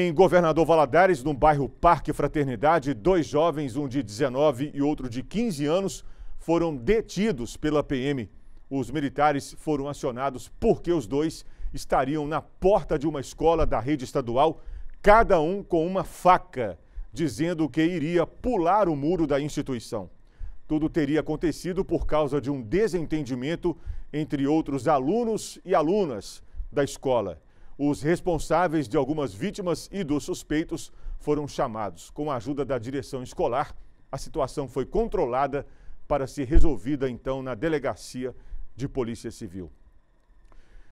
Em Governador Valadares, no bairro Parque Fraternidade, dois jovens, um de 19 e outro de 15 anos, foram detidos pela PM. Os militares foram acionados porque os dois estariam na porta de uma escola da rede estadual, cada um com uma faca, dizendo que iria pular o muro da instituição. Tudo teria acontecido por causa de um desentendimento entre outros alunos e alunas da escola. Os responsáveis de algumas vítimas e dos suspeitos foram chamados. Com a ajuda da direção escolar, a situação foi controlada para ser resolvida então na delegacia de Polícia Civil.